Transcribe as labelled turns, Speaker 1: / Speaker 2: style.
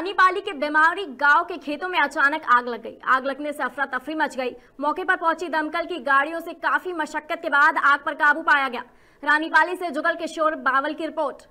Speaker 1: रानीपाली के बेमारी गांव के खेतों में अचानक आग लग गई आग लगने से अफरा तफरी मच गई मौके पर पहुंची दमकल की गाड़ियों से काफी मशक्कत के बाद आग पर काबू पाया गया रानीपाली से जुगल किशोर बावल की रिपोर्ट